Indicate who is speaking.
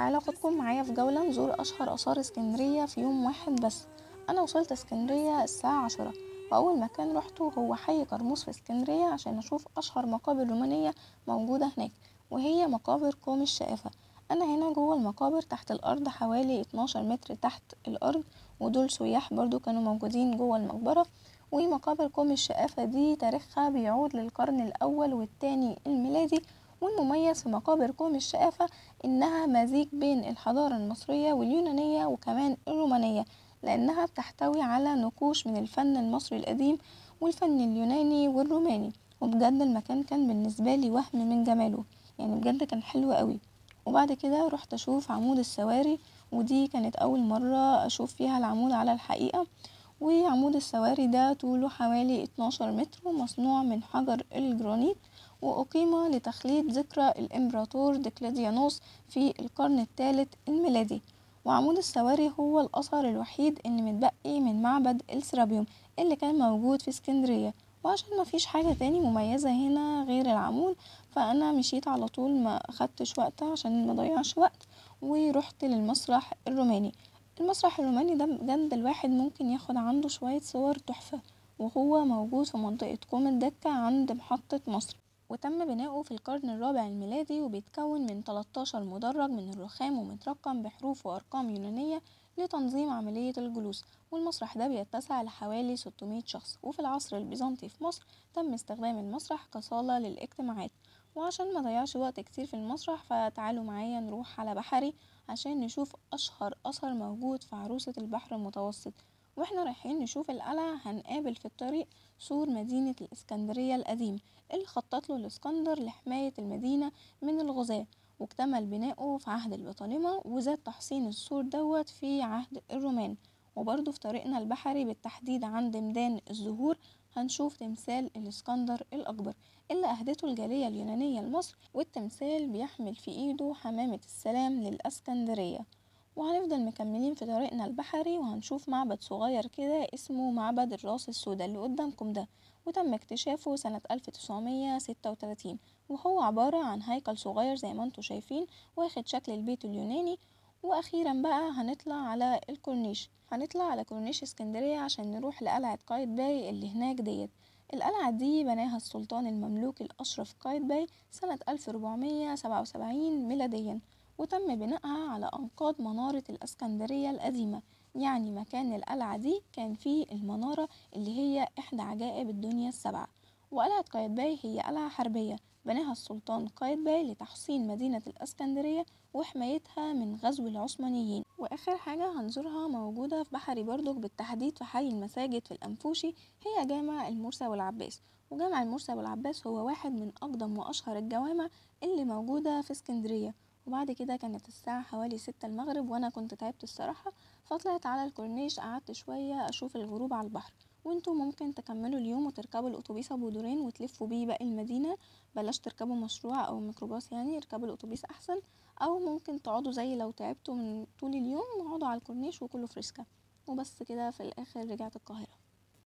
Speaker 1: تعالى خدكم معايا في جولة نزور أشهر آثار اسكندرية في يوم واحد بس أنا وصلت اسكندرية الساعة عشرة وأول مكان روحته هو حي قرموس في اسكندرية عشان أشوف أشهر مقابر رومانية موجودة هناك وهي مقابر قوم الشقافة أنا هنا جوه المقابر تحت الأرض حوالي 12 متر تحت الأرض ودول سياح برضو كانوا موجودين جوه المقبرة ومقابر قوم الشقافة دي تاريخها بيعود للقرن الأول والتاني الميلادي يكون مميز في مقابر قوم الشقافة إنها مزيج بين الحضارة المصرية واليونانية وكمان الرومانية لأنها بتحتوي على نقوش من الفن المصري القديم والفن اليوناني والروماني وبجد المكان كان بالنسبة لي وهم من جماله يعني بجد كان حلو قوي وبعد كده رحت أشوف عمود السواري ودي كانت أول مرة أشوف فيها العمود على الحقيقة وعمود السواري ده طوله حوالي 12 متر ومصنوع من حجر الجرانيت وأقيم لتخليد ذكرى الإمبراطور ديكلاديانوس في القرن الثالث الميلادي وعمود السواري هو الأثر الوحيد اللي متبقي من معبد السرابيوم اللي كان موجود في اسكندرية وعشان مفيش حاجة تاني مميزة هنا غير العمود فأنا مشيت على طول ما أخدتش وقت عشان مضيعش وقت ورحت للمسرح الروماني المسرح الروماني ده جنب الواحد ممكن ياخد عنده شوية صور تحفة وهو موجود في منطقة كوم الدكة عند محطة مصر وتم بناؤه في القرن الرابع الميلادي وبيتكون من 13 مدرج من الرخام ومترقم بحروف وأرقام يونانية لتنظيم عملية الجلوس والمسرح ده بيتسع لحوالي 600 شخص وفي العصر البيزنطي في مصر تم استخدام المسرح كصالة للاجتماعات وعشان ما ضيعش وقت كتير في المسرح فتعالوا معايا نروح على بحري عشان نشوف أشهر أثر موجود في عروسة البحر المتوسط واحنا رايحين نشوف القلعة هنقابل في الطريق سور مدينة الإسكندرية القديم اللي خطط له الإسكندر لحماية المدينة من الغزاة واكتمل بناؤه في عهد البطالمة وزاد تحصين السور دوت في عهد الرومان وبرضه في طريقنا البحري بالتحديد عند ميدان الزهور هنشوف تمثال الاسكندر الأكبر اللي أهدته الجالية اليونانية لمصر والتمثال بيحمل في إيده حمامة السلام للأسكندرية وهنفضل مكملين في طريقنا البحري وهنشوف معبد صغير كده اسمه معبد الراس السودا اللي قدامكم ده وتم اكتشافه سنة 1936 وهو عبارة عن هيكل صغير زي ما انتم شايفين واخد شكل البيت اليوناني واخيرا بقى هنطلع على الكورنيش هنطلع على كورنيش اسكندريه عشان نروح لقلعه قايتباي اللي هناك ديت القلعة دي بناها السلطان المملوك الأشرف قايتباي سنة 1477 ميلاديا وتم بنائها على أنقاض منارة الأسكندرية القديمة يعني مكان القلعة دي كان فيه المنارة اللي هي إحدى عجائب الدنيا السبعة وقلعة قايتباي هي قلعة حربية بناها السلطان قايتباي لتحصين مدينة الإسكندرية وحمايتها من غزو العثمانيين وآخر حاجة هنزورها موجودة في بحري بردك بالتحديد في حي المساجد في الأنفوشي هي جامع المرسى والعباس وجامع المرسى والعباس هو واحد من أقدم وأشهر الجوامع اللي موجودة في اسكندرية وبعد كده كانت الساعة حوالي ستة المغرب وأنا كنت تعبت الصراحة فطلعت على الكورنيش قعدت شوية أشوف الغروب على البحر وانتوا ممكن تكملوا اليوم وتركبوا الاتوبيس ابو دورين وتلفوا بيه باقي المدينه بلاش تركبوا مشروع او ميكروباص يعني اركبوا الاتوبيس احسن او ممكن تقعدوا زي لو تعبتوا من طول اليوم اقعدوا على الكورنيش وكله فريسكا وبس كده في الاخر رجعت القاهره